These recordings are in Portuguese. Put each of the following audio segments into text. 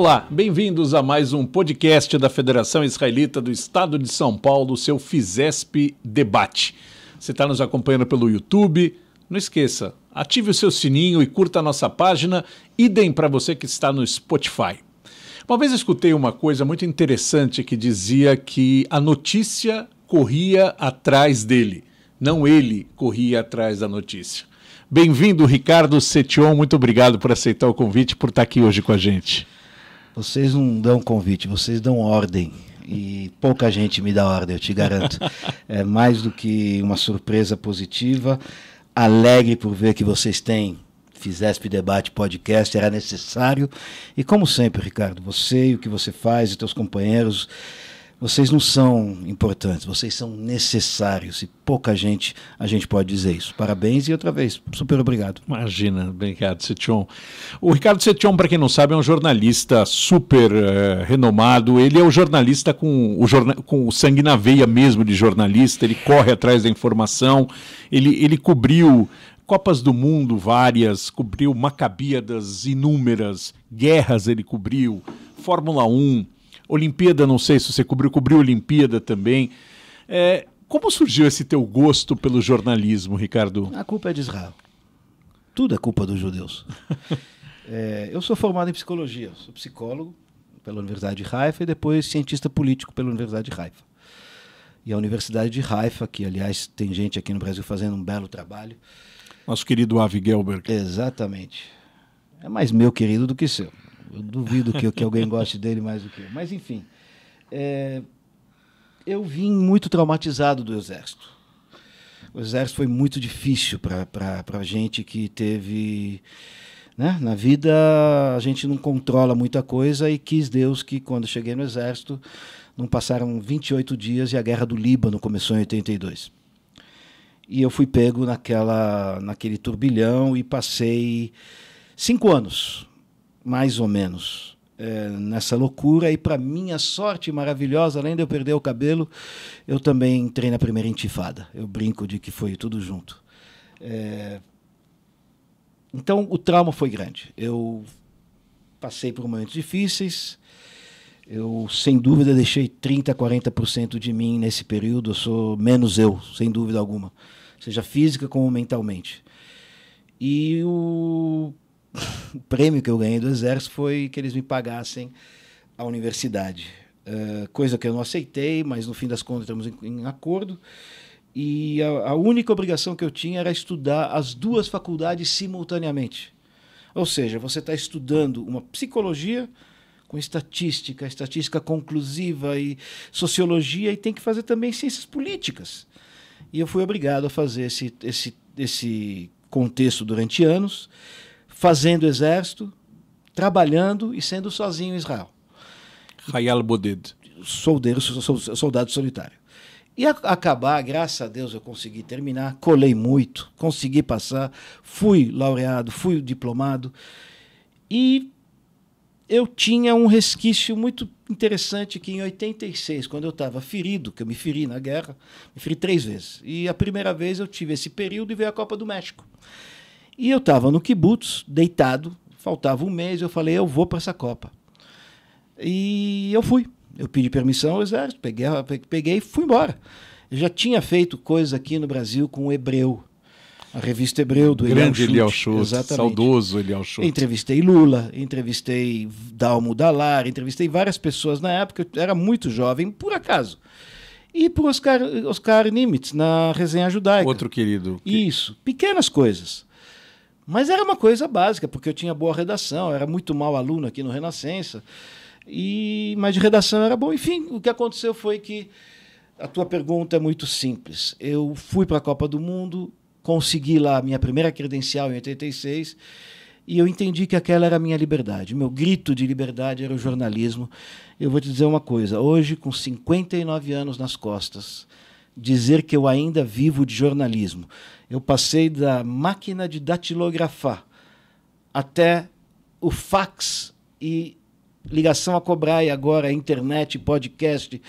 Olá, bem-vindos a mais um podcast da Federação Israelita do Estado de São Paulo, seu Fizesp Debate. Você está nos acompanhando pelo YouTube? Não esqueça, ative o seu sininho e curta a nossa página, idem para você que está no Spotify. Uma vez escutei uma coisa muito interessante que dizia que a notícia corria atrás dele, não ele corria atrás da notícia. Bem-vindo, Ricardo Setion. Muito obrigado por aceitar o convite, por estar aqui hoje com a gente. Vocês não dão convite, vocês dão ordem. E pouca gente me dá ordem, eu te garanto. É mais do que uma surpresa positiva. Alegre por ver que vocês têm Fizesp Debate Podcast, era necessário. E como sempre, Ricardo, você e o que você faz e teus companheiros vocês não são importantes, vocês são necessários. E pouca gente, a gente pode dizer isso. Parabéns e outra vez, super obrigado. Imagina, obrigado, Setion. O Ricardo Setion, para quem não sabe, é um jornalista super eh, renomado. Ele é o jornalista com o, jorna com o sangue na veia mesmo de jornalista. Ele corre atrás da informação. Ele, ele cobriu Copas do Mundo várias, cobriu Macabíadas inúmeras, guerras ele cobriu, Fórmula 1 Olimpíada, não sei se você cobriu, cobriu Olimpíada também. É, como surgiu esse teu gosto pelo jornalismo, Ricardo? A culpa é de Israel. Tudo é culpa dos judeus. é, eu sou formado em psicologia, sou psicólogo pela Universidade de Haifa e depois cientista político pela Universidade de Haifa. E a Universidade de Haifa, que aliás tem gente aqui no Brasil fazendo um belo trabalho. Nosso querido Avi Gelberg. Exatamente. É mais meu querido do que seu. Eu duvido que, que alguém goste dele mais do que eu. Mas, enfim. É, eu vim muito traumatizado do Exército. O Exército foi muito difícil para a gente que teve. Né? Na vida a gente não controla muita coisa e quis Deus que quando cheguei no exército não passaram 28 dias e a guerra do Líbano começou em 82. E eu fui pego naquela naquele turbilhão e passei cinco anos mais ou menos. É, nessa loucura. E, para minha sorte maravilhosa, além de eu perder o cabelo, eu também entrei na primeira intifada. Eu brinco de que foi tudo junto. É... Então, o trauma foi grande. Eu passei por momentos difíceis. Eu, sem dúvida, deixei 30%, 40% de mim nesse período. Eu sou menos eu, sem dúvida alguma. Seja física como mentalmente. E o prêmio que eu ganhei do Exército foi que eles me pagassem a universidade. Uh, coisa que eu não aceitei, mas no fim das contas estamos em, em acordo. E a, a, única obrigação que eu tinha era estudar as duas faculdades simultaneamente. Ou seja, você está estudando uma psicologia com estatística, estatística conclusiva e sociologia, e tem que fazer também ciências políticas. E eu fui obrigado a fazer esse, esse, esse contexto durante anos fazendo exército, trabalhando e sendo sozinho em Israel. Rayal Boded. Soldeiro, soldado solitário. E a, acabar, graças a Deus eu consegui terminar, colei muito, consegui passar, fui laureado, fui diplomado. E eu tinha um resquício muito interessante que em 86, quando eu estava ferido, que eu me feri na guerra, me feri três vezes. E a primeira vez eu tive esse período e veio a Copa do México. E eu estava no kibutz, deitado, faltava um mês, eu falei, eu vou para essa Copa. E eu fui. Eu pedi permissão ao exército, peguei, peguei e fui embora. Eu já tinha feito coisa aqui no Brasil com o Hebreu, a revista Hebreu do Grande Eliel Schultz, exatamente. saudoso Eliel Schultz. Entrevistei Lula, entrevistei Dalmo Dalar, entrevistei várias pessoas na época, eu era muito jovem, por acaso. E por Oscar, Oscar Nimitz, na resenha judaica. Outro querido. Isso, pequenas coisas. Mas era uma coisa básica, porque eu tinha boa redação, era muito mal aluno aqui no Renascença. E, mas de redação era bom. Enfim, o que aconteceu foi que a tua pergunta é muito simples. Eu fui para a Copa do Mundo, consegui lá a minha primeira credencial em 86 e eu entendi que aquela era a minha liberdade. Meu grito de liberdade era o jornalismo. Eu vou te dizer uma coisa: hoje, com 59 anos nas costas, dizer que eu ainda vivo de jornalismo. Eu passei da máquina de datilografar até o fax e ligação a cobrar, e agora internet, podcast,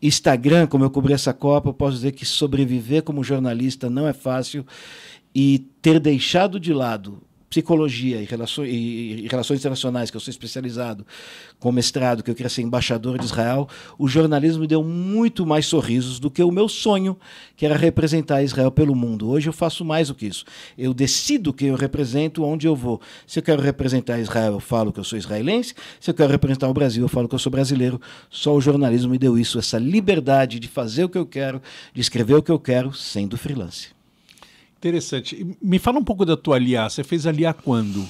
Instagram, como eu cobri essa Copa, eu posso dizer que sobreviver como jornalista não é fácil e ter deixado de lado psicologia e relações, e relações internacionais, que eu sou especializado com mestrado, que eu queria ser embaixador de Israel, o jornalismo me deu muito mais sorrisos do que o meu sonho, que era representar Israel pelo mundo. Hoje eu faço mais do que isso. Eu decido quem eu represento, onde eu vou. Se eu quero representar Israel, eu falo que eu sou israelense. Se eu quero representar o Brasil, eu falo que eu sou brasileiro. Só o jornalismo me deu isso, essa liberdade de fazer o que eu quero, de escrever o que eu quero, sendo freelance. Interessante. Me fala um pouco da tua aliá. Você fez aliá quando?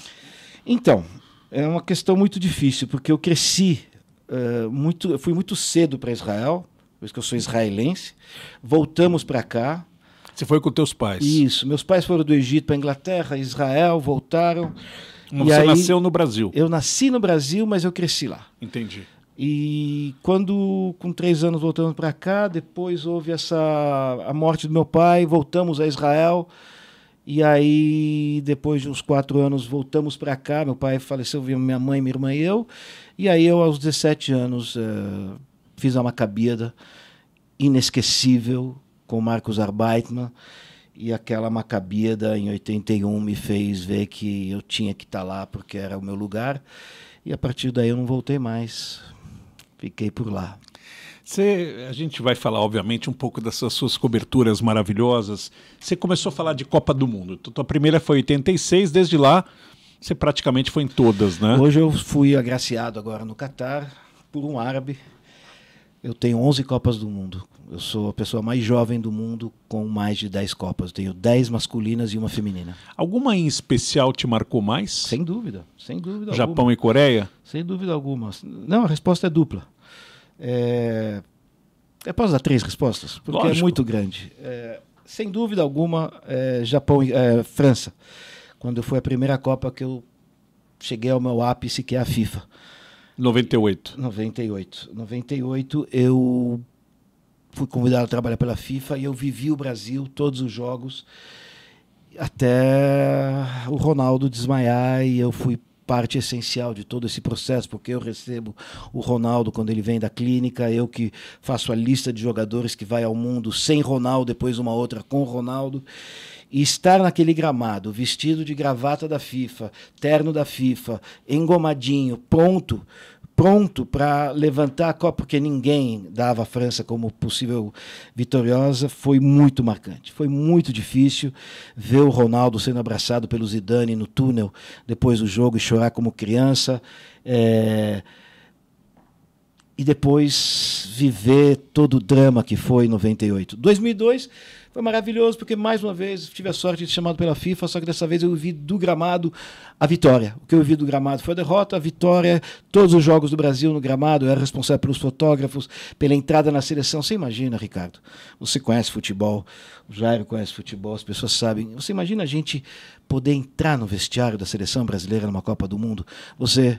Então, é uma questão muito difícil, porque eu cresci uh, muito, eu fui muito cedo para Israel, pois que eu sou israelense. Voltamos para cá. Você foi com teus pais? Isso. Meus pais foram do Egito para Inglaterra, Israel, voltaram. Hum, e você aí, nasceu no Brasil? Eu nasci no Brasil, mas eu cresci lá. Entendi. E quando, com três anos, voltando para cá, depois houve essa a morte do meu pai, voltamos a Israel. E aí, depois de uns quatro anos, voltamos para cá. Meu pai faleceu, minha mãe, minha irmã e eu. E aí, eu, aos 17 anos, uh, fiz uma macabida inesquecível com Marcos Arbeitman. E aquela macabida em 81 me fez ver que eu tinha que estar tá lá porque era o meu lugar. E a partir daí eu não voltei mais fiquei por lá. Você, a gente vai falar, obviamente, um pouco dessas suas coberturas maravilhosas. Você começou a falar de Copa do Mundo. Então, tua primeira foi 86, desde lá você praticamente foi em todas, né? Hoje eu fui agraciado agora no Catar por um árabe. Eu tenho 11 Copas do Mundo. Eu sou a pessoa mais jovem do mundo com mais de 10 Copas. Eu tenho 10 masculinas e uma feminina. Alguma em especial te marcou mais? Sem dúvida, sem dúvida Japão alguma. e Coreia? Sem dúvida alguma. Não, a resposta é dupla. É... Eu posso dar três respostas? Porque é Lógico. é muito grande. É... Sem dúvida alguma, é... Japão e é... França. Quando foi a primeira Copa que eu cheguei ao meu ápice, que é a FIFA. 98. 98. 98, eu fui convidado a trabalhar pela FIFA e eu vivi o Brasil, todos os jogos, até o Ronaldo desmaiar e eu fui parte essencial de todo esse processo, porque eu recebo o Ronaldo quando ele vem da clínica, eu que faço a lista de jogadores que vai ao mundo sem Ronaldo, depois uma outra com Ronaldo. E estar naquele gramado, vestido de gravata da FIFA, terno da FIFA, engomadinho, pronto, pronto para levantar a Copa, porque ninguém dava a França como possível vitoriosa, foi muito marcante. Foi muito difícil ver o Ronaldo sendo abraçado pelo Zidane no túnel depois do jogo e chorar como criança. É e depois viver todo o drama que foi em 98. 2002 foi maravilhoso porque mais uma vez tive a sorte de ser chamado pela FIFA, só que dessa vez eu vi do gramado a vitória. O que eu vi do gramado foi a derrota, a vitória, todos os jogos do Brasil no gramado, eu era responsável pelos fotógrafos, pela entrada na seleção. Você imagina, Ricardo? Você conhece futebol, o Jairo conhece futebol, as pessoas sabem. Você imagina a gente poder entrar no vestiário da seleção brasileira numa Copa do Mundo? Você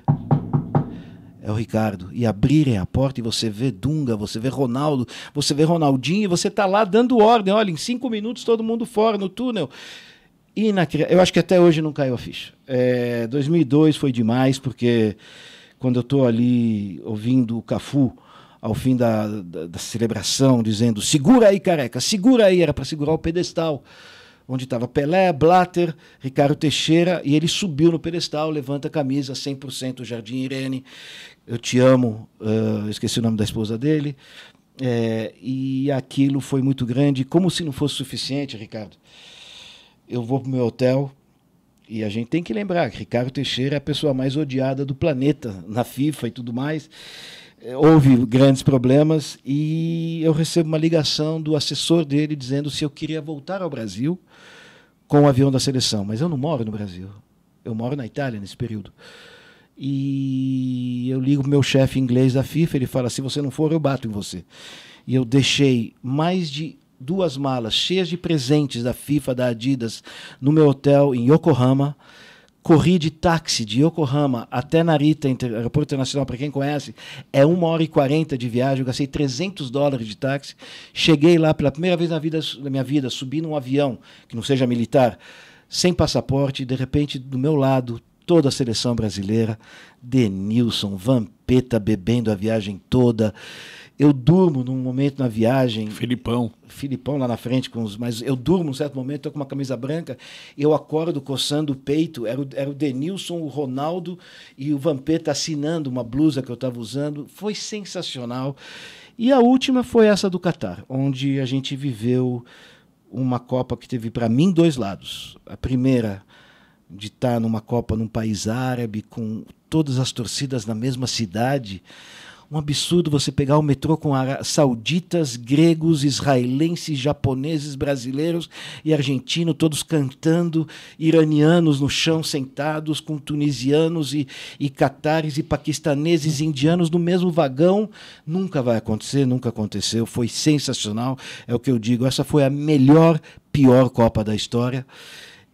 é o Ricardo. E abrirem a porta e você vê Dunga, você vê Ronaldo, você vê Ronaldinho e você tá lá dando ordem. Olha, em cinco minutos todo mundo fora no túnel. E na Eu acho que até hoje não caiu a ficha. É, 2002 foi demais, porque quando eu tô ali ouvindo o Cafu ao fim da, da, da celebração, dizendo: segura aí, careca, segura aí, era para segurar o pedestal onde estava Pelé, Blatter, Ricardo Teixeira, e ele subiu no pedestal, levanta a camisa, 100% Jardim Irene, eu te amo, uh, esqueci o nome da esposa dele, é, e aquilo foi muito grande, como se não fosse suficiente, Ricardo. Eu vou para o meu hotel, e a gente tem que lembrar que Ricardo Teixeira é a pessoa mais odiada do planeta na FIFA e tudo mais. É, houve grandes problemas e eu recebo uma ligação do assessor dele dizendo se eu queria voltar ao Brasil com o avião da seleção. Mas eu não moro no Brasil, eu moro na Itália nesse período. E eu ligo para o meu chefe inglês da FIFA, ele fala: se você não for, eu bato em você. E eu deixei mais de duas malas cheias de presentes da FIFA, da Adidas, no meu hotel em Yokohama corri de táxi de Yokohama até Narita, aeroporto internacional, para quem conhece, é uma hora e quarenta de viagem. Eu gastei 300 dólares de táxi. Cheguei lá pela primeira vez na, vida, na minha vida, subi num avião, que não seja militar, sem passaporte. De repente, do meu lado, toda a seleção brasileira, Denilson, Vampeta bebendo a viagem toda. Eu durmo num momento na viagem. Filipão. Filipão lá na frente com os. Mas eu durmo num certo momento, tô com uma camisa branca. Eu acordo coçando o peito. Era o, era o Denilson, o Ronaldo e o Vampeta assinando uma blusa que eu estava usando. Foi sensacional. E a última foi essa do Catar, onde a gente viveu uma Copa que teve para mim dois lados. A primeira de estar tá numa Copa num país árabe com todas as torcidas na mesma cidade um absurdo você pegar o metrô com sauditas, gregos, israelenses, japoneses, brasileiros e argentinos, todos cantando, iranianos no chão sentados, com tunisianos e, e catares e paquistaneses e indianos no mesmo vagão. Nunca vai acontecer, nunca aconteceu. Foi sensacional, é o que eu digo. Essa foi a melhor, pior Copa da história.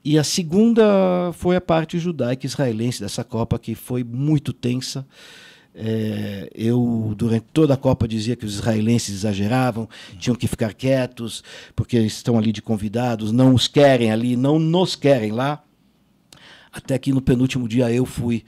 E a segunda foi a parte judaica israelense dessa Copa, que foi muito tensa. É, eu, durante toda a Copa, dizia que os israelenses exageravam, tinham que ficar quietos, porque estão ali de convidados, não os querem ali, não nos querem lá. Até que no penúltimo dia eu fui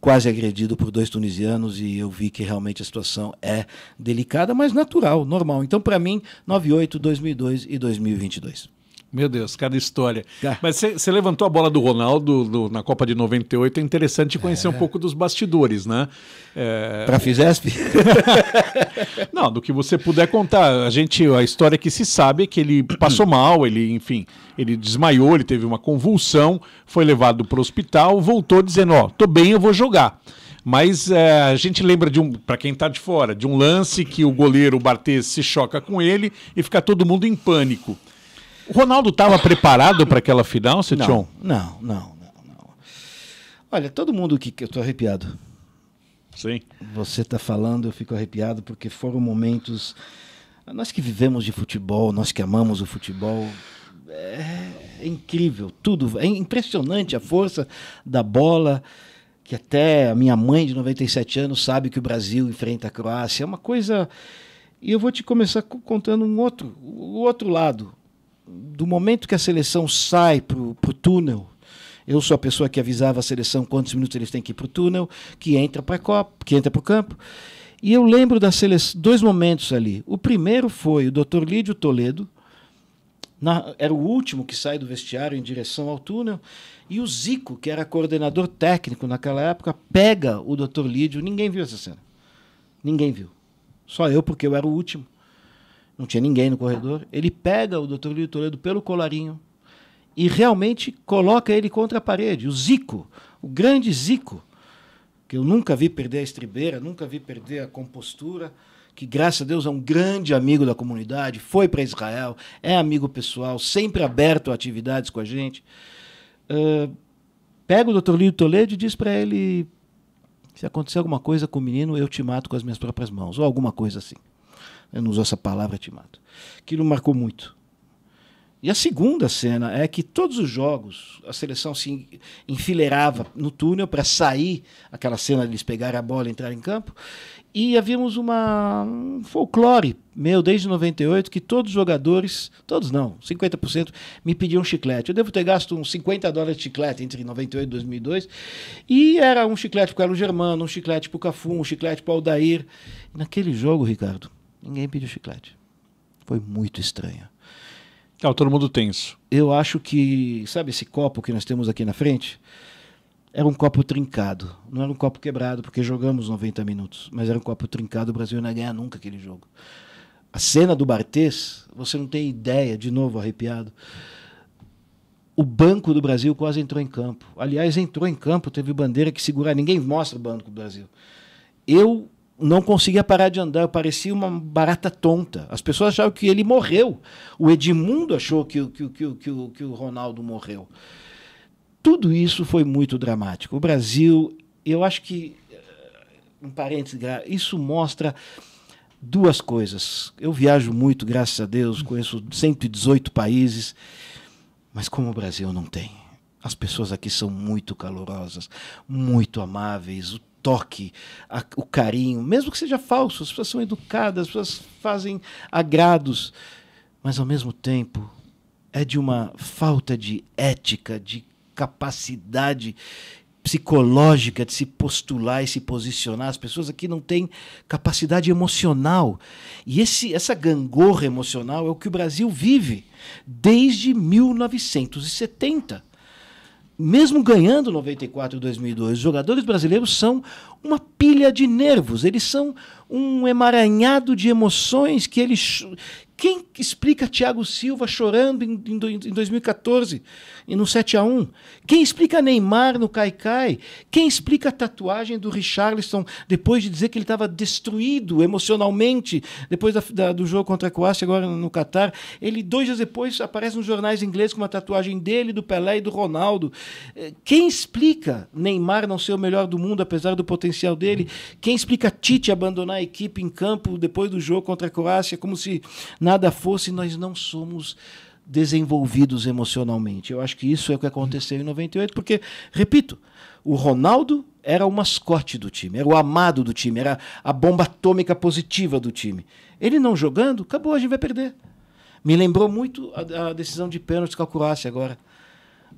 quase agredido por dois tunisianos e eu vi que realmente a situação é delicada, mas natural, normal. Então, para mim, 98, 2002 e 2022. Meu Deus, cada história. É. Mas você levantou a bola do Ronaldo do, na Copa de 98. É interessante conhecer é. um pouco dos bastidores, né? É... Para Fizesp? Não, do que você puder contar. A gente, a história que se sabe é que ele passou mal, ele, enfim, ele desmaiou, ele teve uma convulsão, foi levado para o hospital, voltou dizendo: ó, oh, tô bem, eu vou jogar. Mas é, a gente lembra de um, para quem está de fora, de um lance que o goleiro Barthez se choca com ele e fica todo mundo em pânico. O Ronaldo estava preparado para aquela final, Setion? Não, não, não, não, Olha, todo mundo que. Eu estou arrepiado. Sim. Você está falando, eu fico arrepiado porque foram momentos. Nós que vivemos de futebol, nós que amamos o futebol, é incrível tudo. É impressionante a força da bola, que até a minha mãe de 97 anos sabe que o Brasil enfrenta a Croácia. É uma coisa. E eu vou te começar contando um outro, o outro lado do momento que a seleção sai para o túnel, eu sou a pessoa que avisava a seleção quantos minutos eles têm que ir para o túnel, que entra para o campo. E eu lembro da seleção, dois momentos ali. O primeiro foi o Dr. Lídio Toledo, na, era o último que sai do vestiário em direção ao túnel, e o Zico, que era coordenador técnico naquela época, pega o Dr. Lídio. Ninguém viu essa cena. Ninguém viu. Só eu, porque eu era o último não tinha ninguém no corredor. Ele pega o Dr. Lídio Toledo pelo colarinho e realmente coloca ele contra a parede. O Zico, o grande Zico, que eu nunca vi perder a estribeira, nunca vi perder a compostura, que graças a Deus é um grande amigo da comunidade, foi para Israel, é amigo pessoal, sempre aberto a atividades com a gente. Uh, pega o Dr. Lídio Toledo e diz para ele: se acontecer alguma coisa com o menino, eu te mato com as minhas próprias mãos, ou alguma coisa assim. Eu não uso essa palavra, te mato. Aquilo marcou muito. E a segunda cena é que todos os jogos a seleção se enfileirava no túnel para sair aquela cena deles de pegar a bola e entrar em campo. E havíamos uma, um folclore meu desde 98 que todos os jogadores, todos não, 50%, me pediam chiclete. Eu devo ter gasto uns 50 dólares de chiclete entre 98 e 2002. E era um chiclete para o Germano, um chiclete para o Cafu, um chiclete para o Aldair. Naquele jogo, Ricardo, Ninguém pediu chiclete. Foi muito estranho. Ah, todo mundo tenso. Eu acho que, sabe esse copo que nós temos aqui na frente? Era um copo trincado, não era um copo quebrado, porque jogamos 90 minutos, mas era um copo trincado, o Brasil não ia ganhar nunca aquele jogo. A cena do Bartês, você não tem ideia, de novo arrepiado. O Banco do Brasil quase entrou em campo. Aliás, entrou em campo, teve bandeira que segurar, ninguém mostra o Banco do Brasil. Eu não conseguia parar de andar, eu parecia uma barata tonta. As pessoas achavam que ele morreu. O Edmundo achou que, que, que, que, o, que o Ronaldo morreu. Tudo isso foi muito dramático. O Brasil, eu acho que, eh, um parênteses, isso mostra duas coisas. Eu viajo muito, graças a Deus, conheço 118 países, mas como o Brasil não tem. As pessoas aqui são muito calorosas, muito amáveis, o toque, a, o carinho, mesmo que seja falso, as pessoas são educadas, as pessoas fazem agrados, mas ao mesmo tempo é de uma falta de ética, de capacidade psicológica de se postular e se posicionar. As pessoas aqui não têm capacidade emocional. E esse, essa gangorra emocional é o que o Brasil vive desde 1970 mesmo ganhando 94 e 2002, os jogadores brasileiros são uma pilha de nervos, eles são um emaranhado de emoções que eles quem explica Thiago Silva chorando em, em, em 2014 e no 7 a 1 Quem explica Neymar no Caicai? Quem explica a tatuagem do Richarlison depois de dizer que ele estava destruído emocionalmente depois da, da, do jogo contra a Croácia, agora no, Catar? Ele, dois dias depois, aparece nos jornais ingleses com uma tatuagem dele, do Pelé e do Ronaldo. Eh, quem explica Neymar não ser o melhor do mundo, apesar do potencial dele? Quem explica Tite abandonar a equipe em campo depois do jogo contra a Croácia, como se na nada fosse, nós não somos desenvolvidos emocionalmente. Eu acho que isso é o que aconteceu em 98, porque, repito, o Ronaldo era o mascote do time, era o amado do time, era a bomba atômica positiva do time. Ele não jogando, acabou, a gente vai perder. Me lembrou muito a, a decisão de pênaltis com a Croácia agora.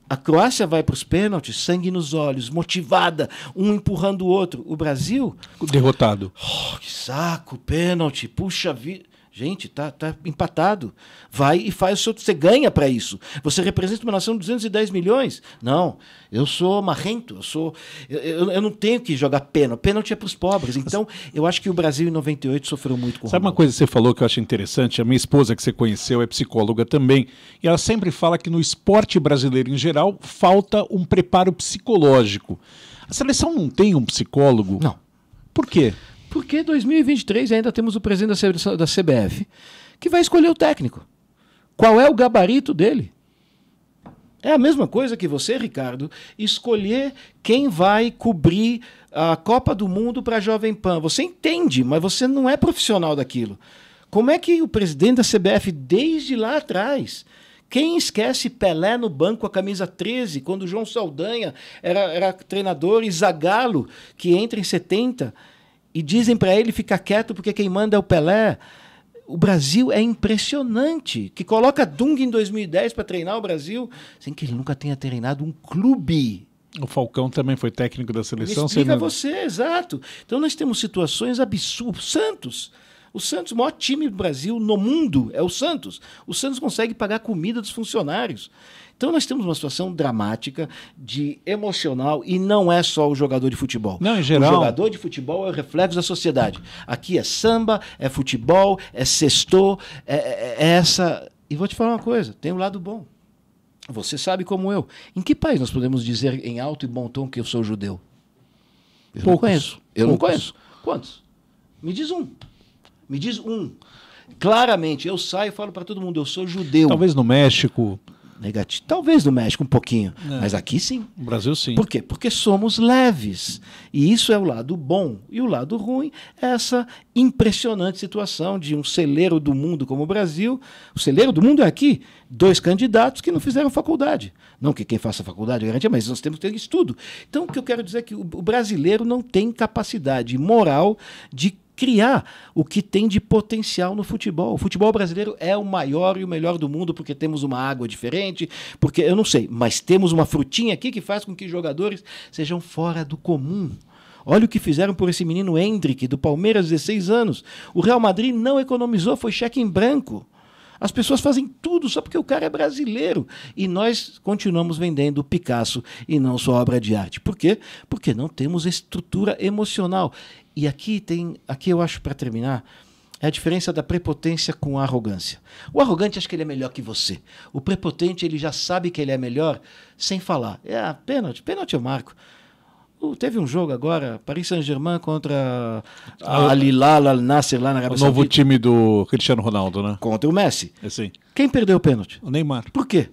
A Croácia vai para os pênaltis, sangue nos olhos, motivada, um empurrando o outro. O Brasil. Derrotado. Oh, que saco, pênalti, puxa vida. Gente, tá, tá empatado. Vai e faz o seu. Você ganha para isso. Você representa uma nação de 210 milhões. Não, eu sou marrento, eu sou. Eu, eu, não tenho que jogar pênalti. Pênalti é para os pobres. Então, eu acho que o Brasil em 98 sofreu muito com Sabe Ronaldo. uma coisa que você falou que eu acho interessante? A minha esposa que você conheceu é psicóloga também. E ela sempre fala que no esporte brasileiro em geral falta um preparo psicológico. A seleção não tem um psicólogo? Não. Por quê? Porque 2023 ainda temos o presidente da CBF que vai escolher o técnico. Qual é o gabarito dele? É a mesma coisa que você, Ricardo, escolher quem vai cobrir a Copa do Mundo para a Jovem Pan. Você entende, mas você não é profissional daquilo. Como é que o presidente da CBF, desde lá atrás, quem esquece Pelé no banco, a camisa 13, quando João Saldanha era, era treinador e Zagallo, que entra em 70, e dizem para ele ficar quieto porque quem manda é o Pelé. O Brasil é impressionante. Que coloca Dung em 2010 para treinar o Brasil, sem que ele nunca tenha treinado um clube. O Falcão também foi técnico da seleção. Me explica você, você, exato. Então nós temos situações absurdas. Santos. O Santos, o maior time do Brasil no mundo, é o Santos. O Santos consegue pagar a comida dos funcionários. Então nós temos uma situação dramática de emocional e não é só o jogador de futebol. Não, em geral. O jogador de futebol é o reflexo da sociedade. Aqui é samba, é futebol, é sexto, é, é, é, é essa. E vou te falar uma coisa: tem um lado bom. Você sabe como eu. Em que país nós podemos dizer em alto e bom tom que eu sou judeu? Eu Poucos. não conheço. Eu Poucos. não conheço. Quantos? Me diz um. Me diz um. Claramente, eu saio e falo para todo mundo, eu sou judeu. Talvez no México negativo. Talvez no México um pouquinho, é. mas aqui sim. No Brasil sim. Por quê? Porque somos leves. E isso é o lado bom. E o lado ruim é essa impressionante situação de um celeiro do mundo como o Brasil. O celeiro do mundo é aqui, dois candidatos que não fizeram faculdade. Não que quem faça faculdade garantia, mas nós temos que ter estudo. Então o que eu quero dizer é que o brasileiro não tem capacidade moral de criar o que tem de potencial no futebol. O futebol brasileiro é o maior e o melhor do mundo porque temos uma água diferente, porque eu não sei, mas temos uma frutinha aqui que faz com que jogadores sejam fora do comum. Olha o que fizeram por esse menino Hendrick, do Palmeiras, 16 anos. O Real Madrid não economizou, foi cheque em branco. As pessoas fazem tudo só porque o cara é brasileiro. E nós continuamos vendendo Picasso e não só obra de arte. Por quê? Porque não temos estrutura emocional. E aqui tem, aqui eu acho para terminar, é a diferença da prepotência com a arrogância. O arrogante acha que ele é melhor que você. O prepotente, ele já sabe que ele é melhor sem falar. É, a ah, pênalti, pênalti eu marco. teve um jogo agora, Paris Saint-Germain contra ah, Al Al Nasser lá na Arábia O novo Saudita. time do Cristiano Ronaldo, né? Contra o Messi. É sim. Quem perdeu o pênalti? O Neymar. Por quê?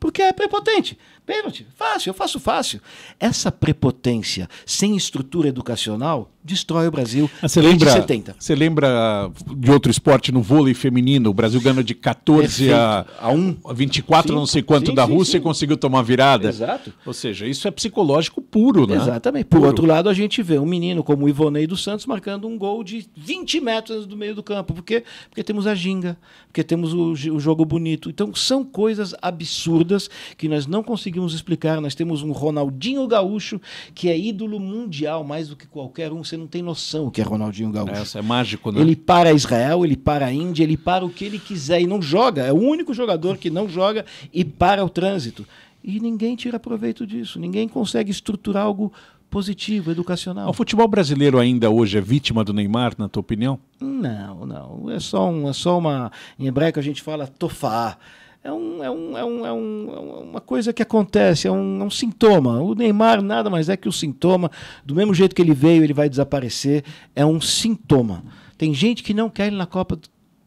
Porque é prepotente. Pênalti, fácil, eu faço fácil. Essa prepotência sem estrutura educacional destrói o Brasil ah, você lembra, 70. Você lembra de outro esporte no vôlei feminino? O Brasil ganhou de 14 a, a 1, a 24, sim, não sei quanto, sim, da sim, Rússia e conseguiu tomar virada. Exato. Ou seja, isso é psicológico puro, né? Exatamente. Por puro. outro lado, a gente vê um menino como o Ivonei dos Santos marcando um gol de 20 metros do meio do campo. Por quê? Porque temos a ginga, porque temos o, o jogo bonito. Então, são coisas absurdas que nós não conseguimos explicar. Nós temos um Ronaldinho Gaúcho que é ídolo mundial mais do que qualquer um. Você não tem noção o que é Ronaldinho Gaúcho. Essa é mágico, né? Ele para Israel, ele para a Índia, ele para o que ele quiser e não joga. É o único jogador que não joga e para o trânsito. E ninguém tira proveito disso, ninguém consegue estruturar algo positivo, educacional. O futebol brasileiro ainda hoje é vítima do Neymar, na tua opinião? Não, não. É só, um, é só uma. Em hebraico a gente fala tofá. É, é, um, é, um, é, um, é, um, é uma coisa que acontece, é um, é um, sintoma. O Neymar nada mais é que o sintoma. Do mesmo jeito que ele veio, ele vai desaparecer. É um sintoma. Tem gente que não quer ele na Copa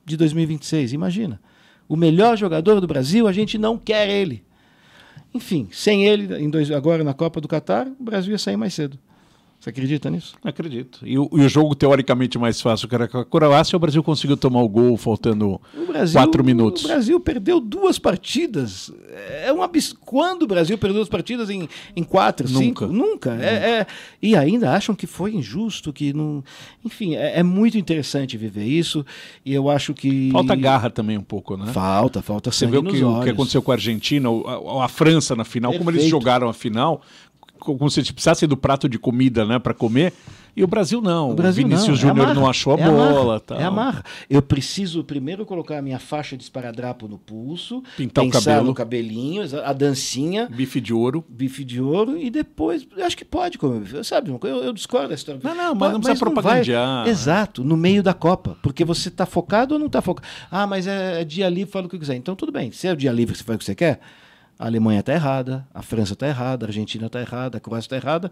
de 2026, imagina. O melhor jogador do Brasil, a gente não quer ele. Enfim, sem ele, em dois, agora na Copa do Catar, o Brasil ia sair mais cedo. Você acredita nisso? Acredito. E o, e o jogo teoricamente mais fácil que era com a Croácia, o Brasil conseguiu tomar o gol faltando o Brasil, quatro minutos. O Brasil perdeu duas partidas. É um abs... Quando o Brasil perdeu duas partidas em, em quatro, nunca. cinco? Nunca. Nunca. É, é... E ainda acham que foi injusto, que não. Enfim, é, é, muito interessante viver isso. E eu acho que. Falta garra também um pouco, né? Falta, falta Você vê o que, o que aconteceu com a Argentina, a, a França na final, Perfeito. como eles jogaram a final, como se precisasse do prato de comida, né, para comer. E o Brasil não. O, Brasil o Vinícius é Júnior é não achou a é bola. tal. É amarra. marra. Eu preciso primeiro colocar a minha faixa de esparadrapo no pulso, pintar o cabelo. no cabelinho, a dancinha. Bife de ouro. Bife de ouro, e depois. Acho que pode comer. Sabe, eu, eu discordo da história. Não, não, mas, mas não precisa mas propagandear. Não Exato, no meio da Copa. Porque você está focado ou não está focado. Ah, mas é, é dia livre, fala o que quiser. Então tudo bem. Se é o dia livre, você faz o que você quer a Alemanha está errada, a França está errada, a Argentina está errada, a Croácia está errada,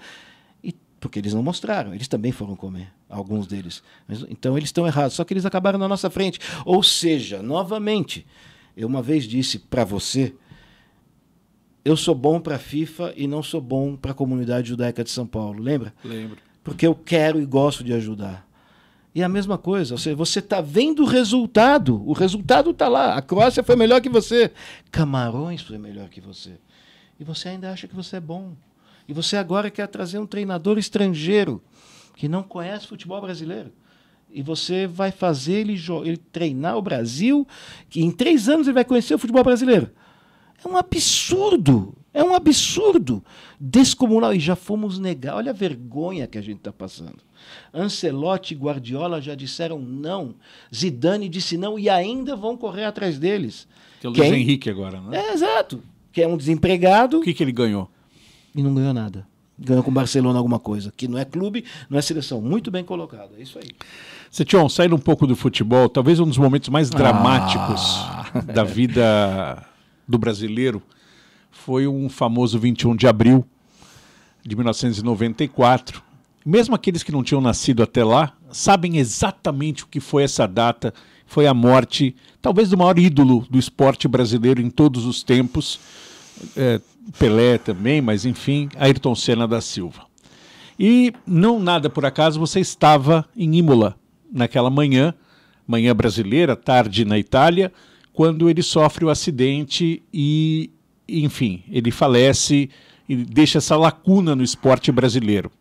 e, porque eles não mostraram, eles também foram comer, alguns deles. Mas, então eles estão errados, só que eles acabaram na nossa frente. Ou seja, novamente, eu uma vez disse para você, eu sou bom para a FIFA e não sou bom para a comunidade judaica de São Paulo, lembra? Lembro. Porque eu quero e gosto de ajudar. E a mesma coisa, seja, você está vendo o resultado, o resultado está lá. A Croácia foi melhor que você, Camarões foi melhor que você. E você ainda acha que você é bom. E você agora quer trazer um treinador estrangeiro que não conhece futebol brasileiro. E você vai fazer ele, ele treinar o Brasil, que em três anos ele vai conhecer o futebol brasileiro. É um absurdo. É um absurdo descomunal. E já fomos negar. Olha a vergonha que a gente está passando. Ancelotti e Guardiola já disseram não. Zidane disse não e ainda vão correr atrás deles. Que é o Luiz Henrique agora, né? É, exato. Que é um desempregado. O que, que ele ganhou? E não ganhou nada. Ganhou com o Barcelona alguma coisa. Que não é clube, não é seleção. Muito bem colocado. É isso aí. Setion, saindo um pouco do futebol, talvez um dos momentos mais ah. dramáticos ah. da vida do brasileiro foi um famoso 21 de abril de 1994. Mesmo aqueles que não tinham nascido até lá sabem exatamente o que foi essa data. Foi a morte, talvez, do maior ídolo do esporte brasileiro em todos os tempos. É, Pelé também, mas enfim, Ayrton Senna da Silva. E não nada por acaso, você estava em Imola naquela manhã, manhã brasileira, tarde na Itália, quando ele sofre o acidente e, enfim, ele falece e deixa essa lacuna no esporte brasileiro.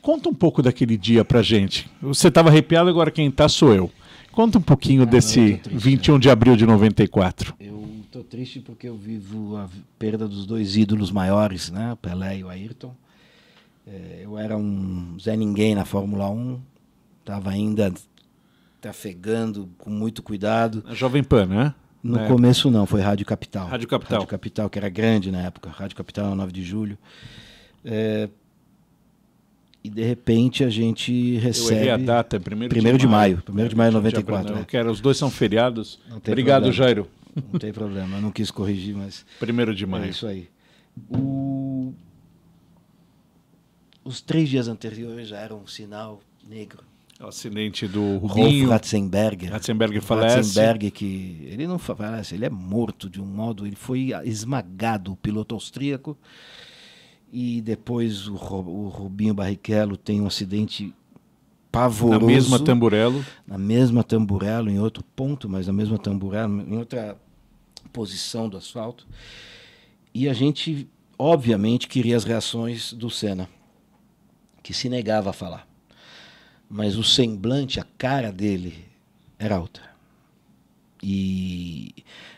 Conta um pouco daquele dia para gente. Você estava arrepiado, agora quem está sou eu. Conta um pouquinho ah, desse triste, 21 de né? abril de 94. Eu estou triste porque eu vivo a perda dos dois ídolos maiores, né? Pelé e o Ayrton. É, eu era um Zé Ninguém na Fórmula 1, estava ainda trafegando tá com muito cuidado. A Jovem Pan, né? No na começo época. não, foi Rádio Capital. Rádio Capital. Rádio Capital, que era grande na época. Rádio Capital, 9 de julho. É... E de repente a gente recebe... Eu a data, é primeiro, primeiro de, maio. primeiro de, de maio de 94. Né? Quero, os dois são feriados. Obrigado, problema. Jairo. Não tem problema, não quis corrigir, mas... primeiro de é maio. É isso aí. O... Os três dias anteriores já eram um sinal negro é o acidente do Rubinho. Rolf Ratzenberger. Ratzenberger falece. Ratzenberger que ele não falece, ele é morto de um modo, ele foi esmagado, o piloto austríaco. E depois o, o Rubinho Barrichello tem um acidente pavoroso. Na mesma tamburelo? Na mesma tamburelo, em outro ponto, mas na mesma tamburelo, em outra posição do asfalto. E a gente, obviamente, queria as reações do Senna, que se negava a falar mas o semblante, a cara dele era alta. E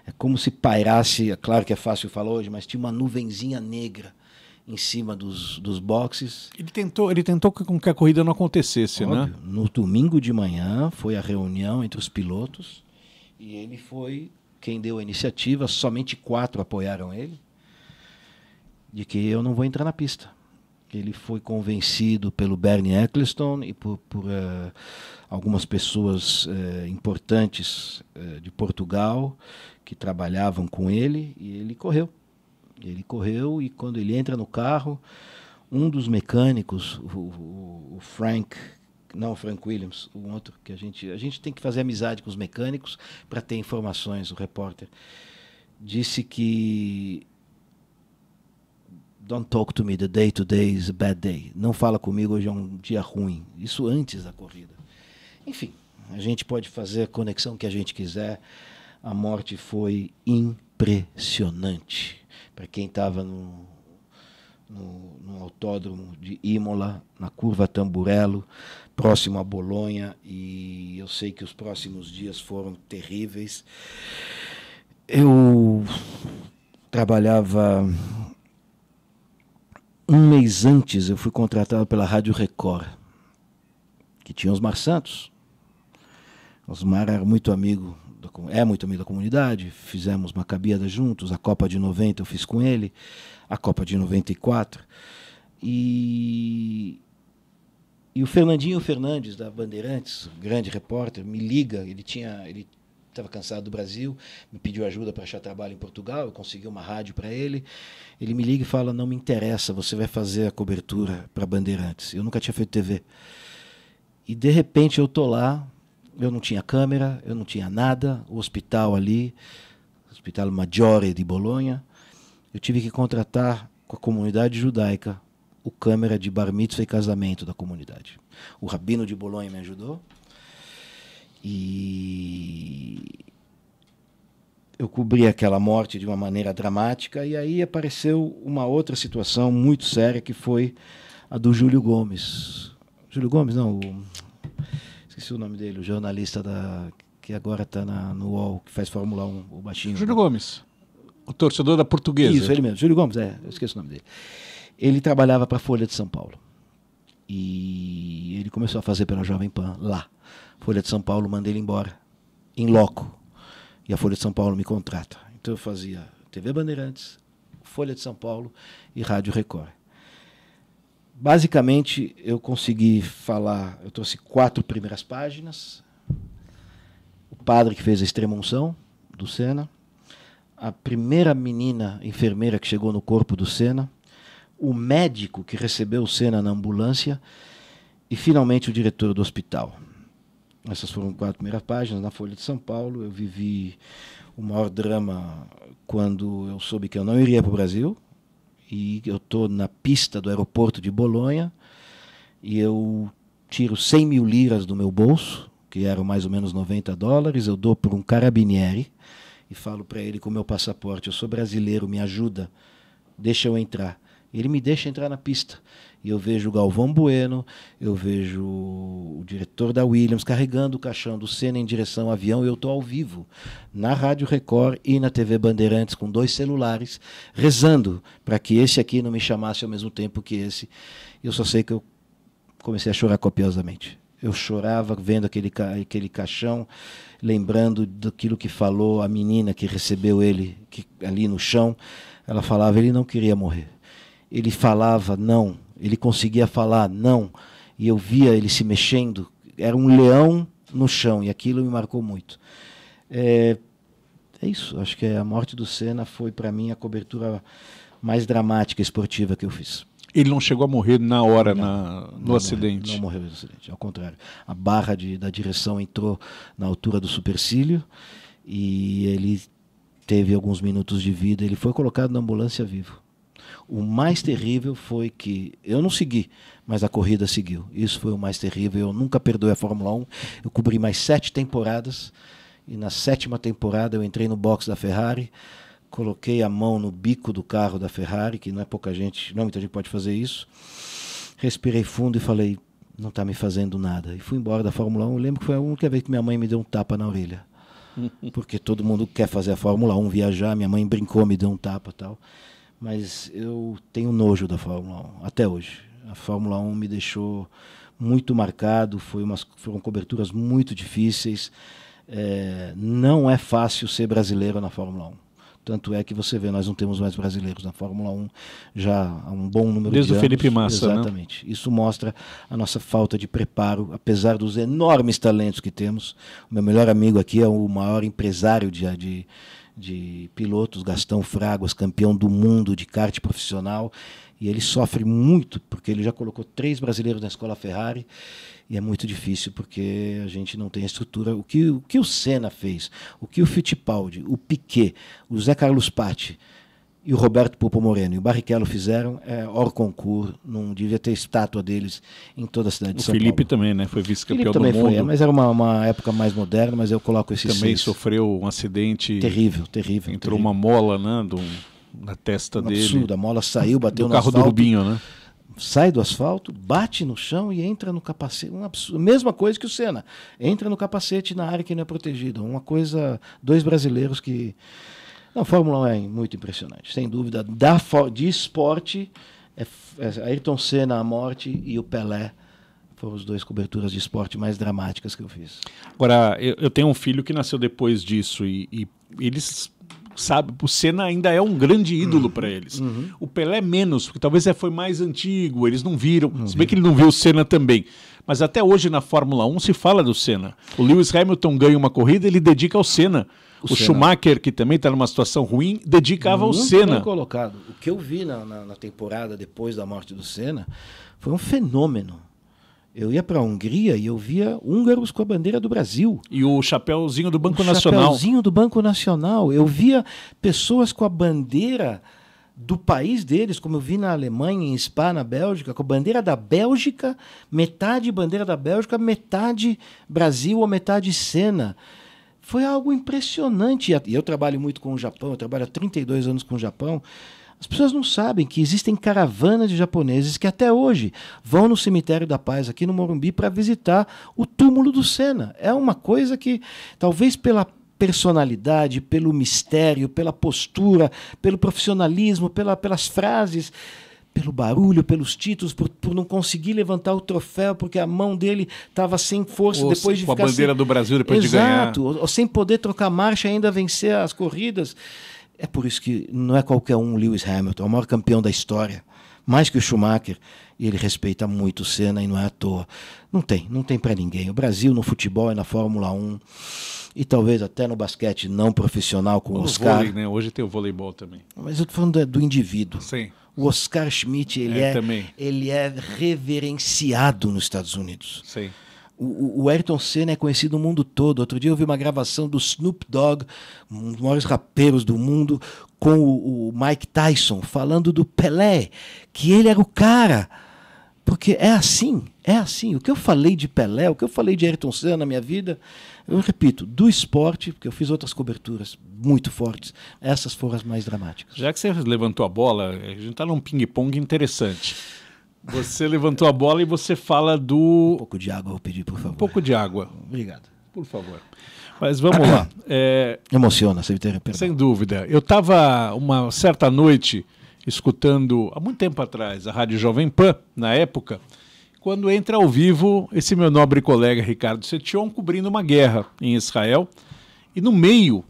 é como se pairasse, é claro que é fácil falar hoje, mas tinha uma nuvenzinha negra em cima dos, dos boxes. Ele tentou, ele tentou com que a corrida não acontecesse, né? Óbvio, né? No domingo de manhã foi a reunião entre os pilotos e ele foi quem deu a iniciativa, somente quatro apoiaram ele, de que eu não vou entrar na pista. Ele foi convencido pelo Bernie Eccleston e por, por uh, algumas pessoas uh, importantes uh, de Portugal que trabalhavam com ele e ele correu. Ele correu e quando ele entra no carro, um dos mecânicos, o, o, Frank, não o Frank Williams, o outro que a gente a gente tem que fazer amizade com os mecânicos para ter informações. O repórter disse que Don't talk to me, the day today is a bad day. Não fala comigo, hoje é um dia ruim. Isso antes da corrida. Enfim, a gente pode fazer a conexão que a gente quiser. A morte foi impressionante. Para quem estava no, no, no, autódromo de Imola, na curva Tamburello, próximo a Bolonha, e eu sei que os próximos dias foram terríveis. Eu trabalhava um mês antes eu fui contratado pela Rádio Record, que tinha Osmar Santos. Osmar era muito amigo, da, é muito amigo da comunidade, fizemos uma cabiada juntos, a Copa de 90 eu fiz com ele, a Copa de 94. E, e o Fernandinho Fernandes, da Bandeirantes, grande repórter, me liga, ele tinha, ele estava cansado do Brasil, me pediu ajuda para achar trabalho em Portugal, eu consegui uma rádio para ele. Ele me liga e fala: Não me interessa, você vai fazer a cobertura para Bandeirantes. Eu nunca tinha feito TV. E de repente eu tô lá, eu não tinha câmera, eu não tinha nada, o hospital ali, Hospital Maggiore de Bolonha, eu tive que contratar com a comunidade judaica o câmera de bar mitzvah e casamento da comunidade. O rabino de Bolonha me ajudou, e eu cobri aquela morte de uma maneira dramática e aí apareceu uma outra situação muito séria que foi a do Júlio Gomes. Júlio Gomes, não, o, esqueci o nome dele, o jornalista da que agora está no UOL, que faz Fórmula 1, o baixinho. Júlio né? Gomes, o torcedor da portuguesa. Isso, ele mesmo, Júlio Gomes, é, eu esqueço o nome dele. Ele trabalhava para a Folha de São Paulo e ele começou a fazer pela Jovem Pan lá. Folha de São Paulo manda ele embora, em loco. E a Folha de São Paulo me contrata. Então eu fazia TV Bandeirantes, Folha de São Paulo e Rádio Record. Basicamente, eu consegui falar, eu trouxe quatro primeiras páginas. O padre que fez a extrema-unção do Senna, a primeira menina enfermeira que chegou no corpo do Senna, o médico que recebeu o Senna na ambulância e finalmente o diretor do hospital. Essas foram quatro primeiras páginas na Folha de São Paulo. Eu vivi o maior drama quando eu soube que eu não iria para o Brasil. E eu estou na pista do aeroporto de Bolonha e eu tiro 100 mil liras do meu bolso, que eram mais ou menos 90 dólares, eu dou por um carabinieri e falo para ele com o meu passaporte, eu sou brasileiro, me ajuda, deixa eu entrar. Ele me deixa entrar na pista. E eu vejo o Galvão Bueno, eu vejo o diretor da Williams carregando o caixão do Senna em direção ao avião. E eu estou ao vivo, na Rádio Record e na TV Bandeirantes, com dois celulares, rezando para que esse aqui não me chamasse ao mesmo tempo que esse. Eu só sei que eu comecei a chorar copiosamente. Eu chorava vendo aquele, ca aquele caixão, lembrando daquilo que falou a menina que recebeu ele que, ali no chão. Ela falava: ele não queria morrer ele falava não, ele conseguia falar não, e eu via ele se mexendo, era um leão no chão, e aquilo me marcou muito. É, é isso, acho que a morte do Senna foi para mim a cobertura mais dramática esportiva que eu fiz. Ele não chegou a morrer na hora, não, na, no não acidente? Morreu, não morreu no acidente, ao contrário. A barra de, da direção entrou na altura do supercílio e ele teve alguns minutos de vida. Ele foi colocado na ambulância vivo. O mais terrível foi que eu não segui, mas a corrida seguiu. Isso foi o mais terrível. Eu nunca perdoei a Fórmula 1. Eu cobri mais sete temporadas e na sétima temporada eu entrei no box da Ferrari, coloquei a mão no bico do carro da Ferrari, que não é pouca gente, não é muita gente pode fazer isso. Respirei fundo e falei, não está me fazendo nada. E fui embora da Fórmula 1. Eu lembro que foi a única vez que minha mãe me deu um tapa na orelha. Porque todo mundo quer fazer a Fórmula 1, viajar. Minha mãe brincou, me deu um tapa tal mas eu tenho nojo da Fórmula 1 até hoje. A Fórmula 1 me deixou muito marcado, foi umas, foram coberturas muito difíceis. É, não é fácil ser brasileiro na Fórmula 1. Tanto é que você vê, nós não temos mais brasileiros na Fórmula 1 já há um bom número Desde de anos. Desde o Felipe Massa, né? Exatamente. Né? Isso mostra a nossa falta de preparo, apesar dos enormes talentos que temos. O meu melhor amigo aqui é o maior empresário de, de de pilotos, Gastão Fraguas, campeão do mundo de kart profissional, e ele sofre muito, porque ele já colocou três brasileiros na escola Ferrari, e é muito difícil porque a gente não tem estrutura. O que o, que o Senna fez, o que o Fittipaldi, o Piquet, o Zé Carlos Patti, e o Roberto Pupo Moreno. E o Barrichello fizeram é, hors concurso, não devia ter estátua deles em toda a cidade de o São Felipe Paulo. também, né? Foi vice-campeão do mundo. Foi, é, mas era uma, uma, época mais moderna, mas eu coloco esse Também seis. sofreu um acidente... Terrível, terrível. Entrou terrível. uma mola, né? Do, na testa um dele. Absurdo, a mola saiu, bateu do no carro asfalto, do Rubinho, né? Sai do asfalto, bate no chão e entra no capacete. Um absurdo, mesma coisa que o Senna. Entra no capacete na área que não é protegida. Uma coisa... Dois brasileiros que a Fórmula 1 é muito impressionante, sem dúvida. Da, de esporte, é, é Ayrton Senna, a morte e o Pelé foram as duas coberturas de esporte mais dramáticas que eu fiz. Agora, eu, eu tenho um filho que nasceu depois disso e, e eles sabe, o Senna ainda é um grande ídolo uhum. para eles. Uhum. O Pelé menos, porque talvez é, foi mais antigo, eles não viram. Não se bem que ele não viu o Senna também. Mas até hoje na Fórmula 1 se fala do Senna. O Lewis Hamilton ganha uma corrida, ele dedica ao Senna. O, Schumacher, que também está numa situação ruim, dedicava Muito ao Senna. Bem colocado. O que eu vi na, na, na temporada depois da morte do Senna foi um fenômeno. Eu ia para a Hungria e eu via húngaros com a bandeira do Brasil. E o chapéuzinho do Banco o Nacional. O chapéuzinho do Banco Nacional. Eu via pessoas com a bandeira do país deles, como eu vi na Alemanha, em Spa, na Bélgica, com a bandeira da Bélgica, metade bandeira da Bélgica, metade Brasil ou metade Sena. Foi algo impressionante. E eu trabalho muito com o Japão, eu trabalho há 32 anos com o Japão. As pessoas não sabem que existem caravanas de japoneses que até hoje vão no cemitério da Paz aqui no Morumbi para visitar o túmulo do Senna. É uma coisa que talvez pela personalidade, pelo mistério, pela postura, pelo profissionalismo, pela, pelas frases, pelo barulho, pelos títulos, por, por não conseguir levantar o troféu, porque a mão dele estava sem força ou depois de com ficar. Com a bandeira sem... do Brasil depois Exato, de ganhar. Exato, ou, ou sem poder trocar marcha ainda vencer as corridas. É por isso que não é qualquer um Lewis Hamilton, é o maior campeão da história, mais que o Schumacher. E ele respeita muito o Senna e não é à toa. Não tem, não tem para ninguém. O Brasil no futebol e na Fórmula 1 e talvez até no basquete não profissional com o Oscar. Vôlei, né? Hoje tem o voleibol também. Mas eu tô falando é do indivíduo. Sim. O Oscar Schmidt ele é, é ele é reverenciado nos Estados Unidos. Sim. O, o Ayrton Senna é conhecido no mundo todo. Outro dia eu vi uma gravação do Snoop Dogg, um dos maiores rapeiros do mundo, com o, o Mike Tyson, falando do Pelé, que ele era o cara. Porque é assim, é assim. O que eu falei de Pelé, o que eu falei de Ayrton Senna na minha vida, eu repito, do esporte, porque eu fiz outras coberturas muito fortes, essas foram as mais dramáticas. Já que você levantou a bola, a gente está num ping-pong interessante. Você levantou a bola e você fala do. Um pouco de água, eu pedi, por favor. Um pouco de água. Obrigado. Por favor. Mas vamos lá. É... Emociona, você me Sem dúvida. Eu estava uma certa noite escutando há muito tempo atrás a Rádio Jovem Pan, na época, quando entra ao vivo esse meu nobre colega Ricardo Setion cobrindo uma guerra em Israel. E no meio,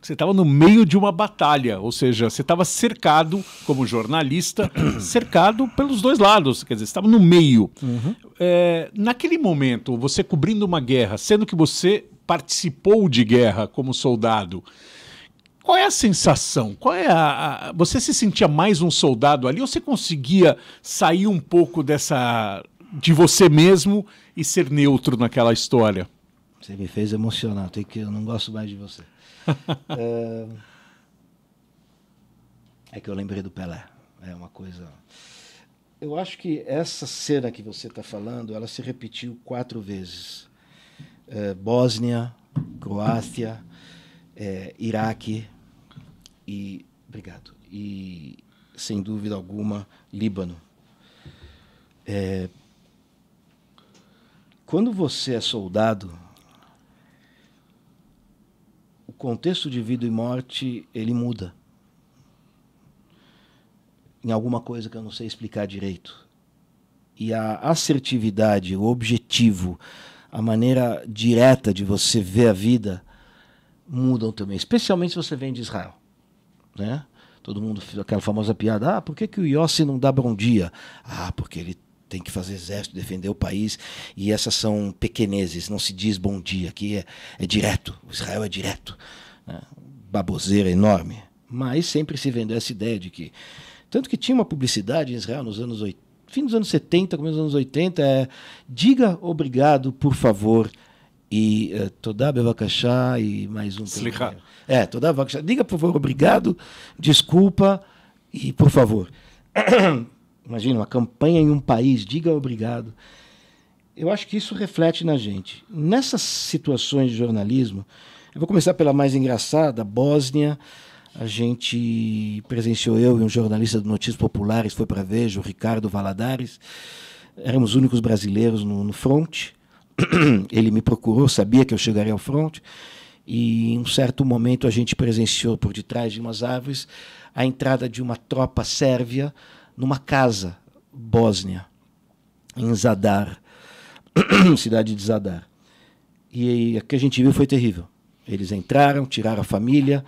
você estava no meio de uma batalha, ou seja, você estava cercado, como jornalista, cercado pelos dois lados, quer dizer, você estava no meio. Uhum. É, naquele momento, você cobrindo uma guerra, sendo que você participou de guerra como soldado, qual é a sensação? Qual é a, a, Você se sentia mais um soldado ali ou você conseguia sair um pouco dessa de você mesmo e ser neutro naquela história? Você me fez emocionar, tem que eu não gosto mais de você. é... é... que eu lembrei do Pelé. É uma coisa. Eu acho que essa cena que você está falando, ela se repetiu quatro vezes. É, Bósnia, Croácia é, Iraque e obrigado e sem dúvida alguma Líbano. É, quando você é soldado, o contexto de vida e morte ele muda em alguma coisa que eu não sei explicar direito. E a assertividade, o objetivo, a maneira direta de você ver a vida mudam também, especialmente se você vem de Israel, né? Todo mundo fez aquela famosa piada, ah, por que, que o Yossi não dá bom dia? Ah, porque ele tem que fazer exército, defender o país, e essas são pequenezes, não se diz bom dia, aqui é, é direto, o Israel é direto. Né? Baboseira enorme. Mas sempre se vendeu essa ideia de que. Tanto que tinha uma publicidade em Israel nos anos 80, fim dos anos 70, começo dos anos 80, é diga obrigado, por favor, e eh, Todá Bevakashá e mais um. Slichá. É, Todá Bevakashá. Diga, por favor, obrigado, desculpa e por favor. Imagina, uma campanha em um país, diga obrigado. Eu acho que isso reflete na gente. Nessas situações de jornalismo, eu vou começar pela mais engraçada, Bósnia. A gente presenciou eu e um jornalista do Notícias Populares, foi para O Ricardo Valadares. Éramos únicos brasileiros no, no front. ele me procurou, sabia que eu chegaria ao fronte, e em um certo momento a gente presenciou por detrás de umas árvores a entrada de uma tropa sérvia numa casa bósnia, em Zadar, cidade de Zadar. E o que a gente viu foi terrível. Eles entraram, tiraram a família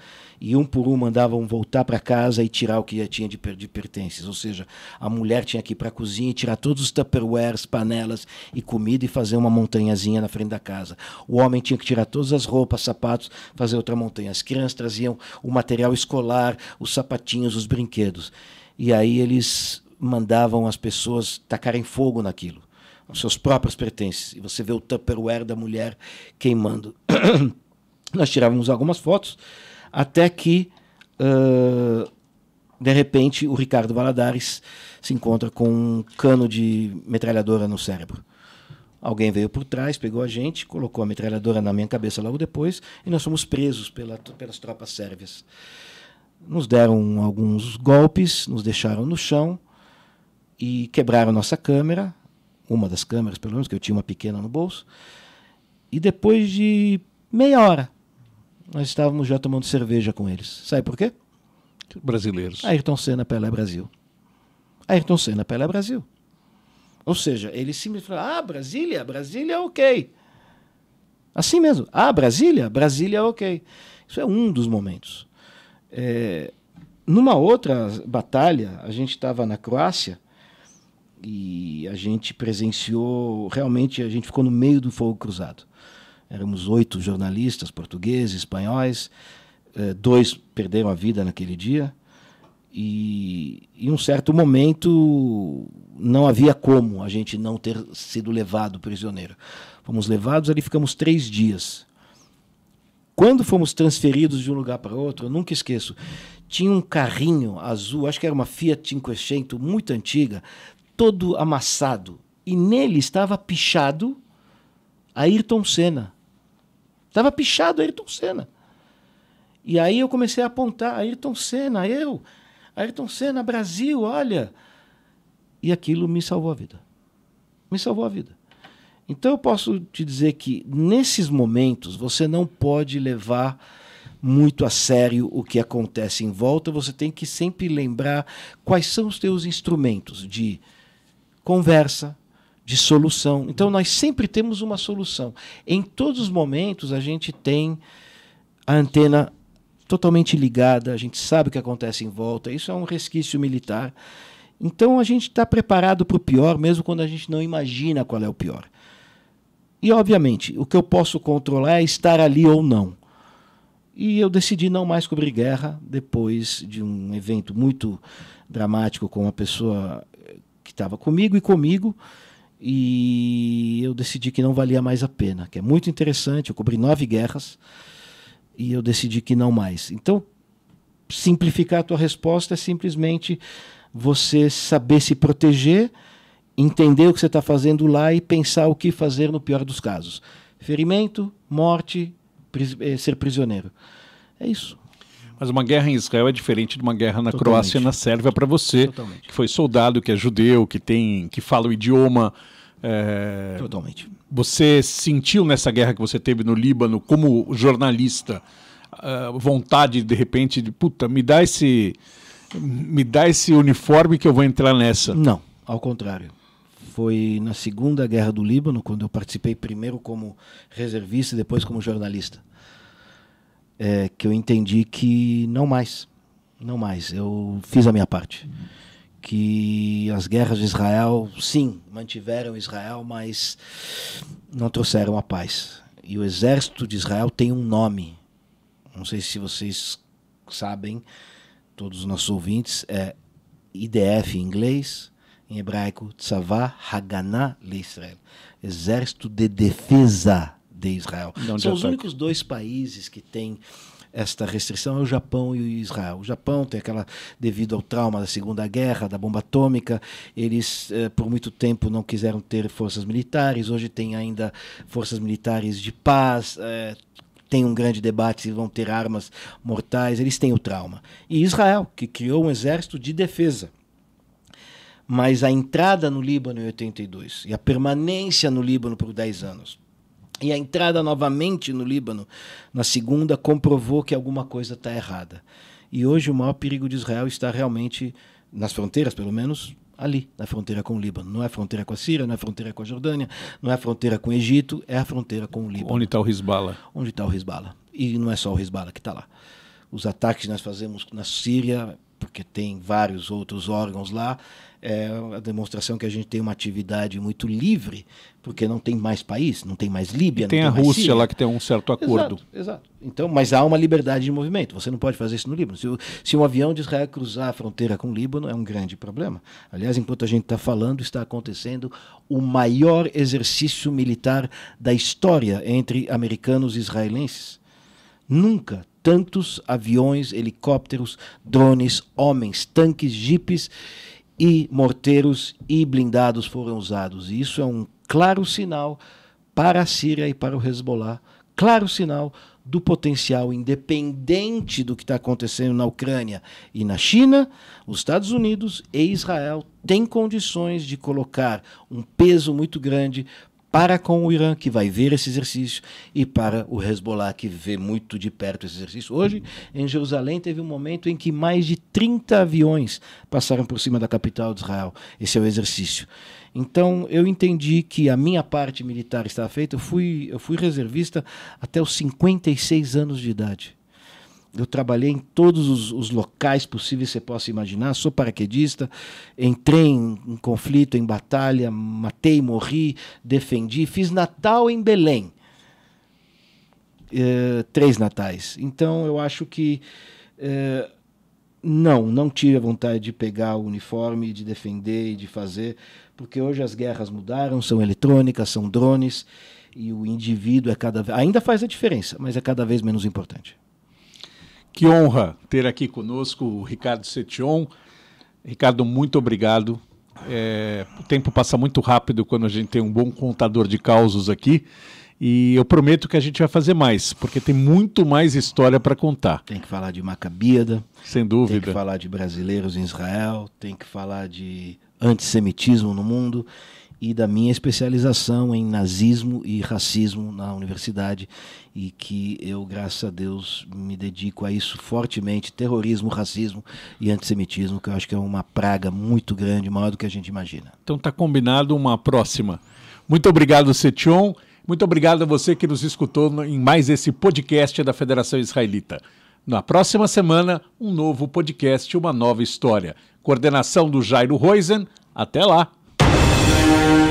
e um por um mandavam voltar para casa e tirar o que já tinha de, per de pertences. Ou seja, a mulher tinha que ir para a cozinha e tirar todos os tupperwares, panelas e comida e fazer uma montanhazinha na frente da casa. O homem tinha que tirar todas as roupas, sapatos, fazer outra montanha. As crianças traziam o material escolar, os sapatinhos, os brinquedos. E aí eles mandavam as pessoas tacarem fogo naquilo, os seus próprios pertences. E você vê o tupperware da mulher queimando. Nós tirávamos algumas fotos até que, uh, de repente, o Ricardo Valadares se encontra com um cano de metralhadora no cérebro. Alguém veio por trás, pegou a gente, colocou a metralhadora na minha cabeça logo depois, e nós fomos presos pela, pelas tropas sérvias. Nos deram alguns golpes, nos deixaram no chão e quebraram nossa câmera, uma das câmeras pelo menos, que eu tinha uma pequena no bolso. E depois de meia hora nós estávamos já tomando cerveja com eles. Sabe por quê? Brasileiros. Ayrton Senna, Pelé Brasil. Ayrton Senna, Pelé Brasil. Ou seja, ele simplesmente falou: ah, Brasília, Brasília, ok. Assim mesmo. Ah, Brasília, Brasília, ok. Isso é um dos momentos. É, numa outra batalha, a gente estava na Croácia e a gente presenciou, realmente, a gente ficou no meio do fogo cruzado. Éramos oito jornalistas portugueses, espanhóis. Eh, dois perderam a vida naquele dia. E em um certo momento não havia como a gente não ter sido levado prisioneiro. Fomos levados, ali ficamos três dias. Quando fomos transferidos de um lugar para outro, eu nunca esqueço, tinha um carrinho azul, acho que era uma Fiat 500, muito antiga, todo amassado. E nele estava pichado Ayrton Senna. Tava pichado Ayrton Senna. E aí eu comecei a apontar, Ayrton Senna, eu, Ayrton Senna, Brasil, olha. E aquilo me salvou a vida. Me salvou a vida. Então eu posso te dizer que nesses momentos você não pode levar muito a sério o que acontece em volta, você tem que sempre lembrar quais são os teus instrumentos de conversa, de solução. Então nós sempre temos uma solução. Em todos os momentos a gente tem a antena totalmente ligada, a gente sabe o que acontece em volta. Isso é um resquício militar. Então a gente está preparado para o pior, mesmo quando a gente não imagina qual é o pior. E obviamente o que eu posso controlar é estar ali ou não. E eu decidi não mais cobrir guerra depois de um evento muito dramático com uma pessoa que estava comigo e comigo e eu decidi que não valia mais a pena, que é muito interessante. Eu cobri nove guerras e eu decidi que não mais. Então, simplificar a tua resposta é simplesmente você saber se proteger, entender o que você está fazendo lá e pensar o que fazer no pior dos casos: ferimento, morte, pris eh, ser prisioneiro. É isso. Mas uma guerra em Israel é diferente de uma guerra na Totalmente. Croácia e na Sérvia para você, Totalmente. que foi soldado, que é judeu, que tem, que fala o idioma. É... Totalmente. Você sentiu nessa guerra que você teve no Líbano, como jornalista, vontade de repente de puta, me dá esse, me dá esse uniforme que eu vou entrar nessa? Não, ao contrário foi na Segunda Guerra do Líbano, quando eu participei primeiro como reservista e depois como jornalista é, que eu entendi que não mais, não mais, eu fiz a minha parte. Que as guerras de Israel, sim, mantiveram Israel, mas não trouxeram a paz. E o exército de Israel tem um nome. Não sei se vocês sabem, todos os nossos ouvintes, é IDF em inglês, em hebraico, Tzavah Haganah Israel, Exército de Defesa de Israel. Não São os ataque. únicos dois países que têm esta restrição é o Japão e o Israel. O Japão tem aquela, devido ao trauma da Segunda Guerra, da bomba atômica, eles eh, por muito tempo não quiseram ter forças militares, hoje tem ainda forças militares de paz. Eh, tem um grande debate se vão ter armas mortais, eles têm o trauma. E Israel, que criou um exército de defesa. Mas a entrada no Líbano em 82 e a permanência no Líbano por 10 anos, e a entrada novamente no Líbano na segunda comprovou que alguma coisa está errada. E hoje o maior perigo de Israel está realmente nas fronteiras, pelo menos ali, na fronteira com o Líbano. Não é fronteira com a Síria, não é fronteira com a Jordânia, não é fronteira com o Egito, é a fronteira com o Líbano. Onde está o Hezbollah? Onde está o Hezbollah. E não é só o Hezbollah que está lá. Os ataques que nós fazemos na Síria porque tem vários outros órgãos lá, é a demonstração que a gente tem uma atividade muito livre, porque não tem mais país, não tem mais Líbia. E tem, não tem a Rússia lá que tem um certo acordo. Exato, exato. Então, mas há uma liberdade de movimento. Você não pode fazer isso no Líbano. Se, se um avião de Israel cruzar a fronteira com o Líbano, é um grande problema. Aliás, enquanto a gente está falando, está acontecendo o maior exercício militar da história entre americanos e israelenses. Nunca tantos aviões, helicópteros, drones, homens, tanques, jipes e morteiros e blindados foram usados. E isso é um claro sinal para a Síria e para o Hezbollah, claro sinal do potencial independente do que está acontecendo na Ucrânia e na China, os Estados Unidos e Israel têm condições de colocar um peso muito grande para com o Irã, que vai ver esse exercício, e para o Hezbollah, que vê muito de perto esse exercício. Hoje, em Jerusalém, teve um momento em que mais de 30 aviões passaram por cima da capital de Israel. Esse é o exercício. Então, eu entendi que a minha parte militar estava feita. Eu fui, eu fui reservista até os 56 anos de idade. Eu trabalhei em todos os, os locais possíveis que você possa imaginar. Sou paraquedista, entrei em, em conflito, em batalha, matei, morri, defendi. Fiz Natal em Belém. É, três natais. Então eu acho que é, não, não tive a vontade de pegar o uniforme, de defender e de fazer, porque hoje as guerras mudaram, são eletrônicas, são drones e o indivíduo é cada ainda faz a diferença, mas é cada vez menos importante. Que honra ter aqui conosco o Ricardo Setion. Ricardo, muito obrigado. É, o tempo passa muito rápido quando a gente tem um bom contador de causos aqui. E eu prometo que a gente vai fazer mais, porque tem muito mais história para contar. Tem que falar de Macabíada. Sem dúvida. Tem que falar de brasileiros em Israel, tem que falar de antissemitismo no mundo e da minha especialização em nazismo e racismo na universidade e que eu, graças a Deus, me dedico a isso fortemente, terrorismo, racismo e antissemitismo, que eu acho que é uma praga muito grande, maior do que a gente imagina. Então tá combinado uma próxima. Muito obrigado, Setion. Muito obrigado a você que nos escutou em mais esse podcast da Federação Israelita. Na próxima semana, um novo podcast, uma nova história. Coordenação do Jairo Roisen. Até lá! Thank you.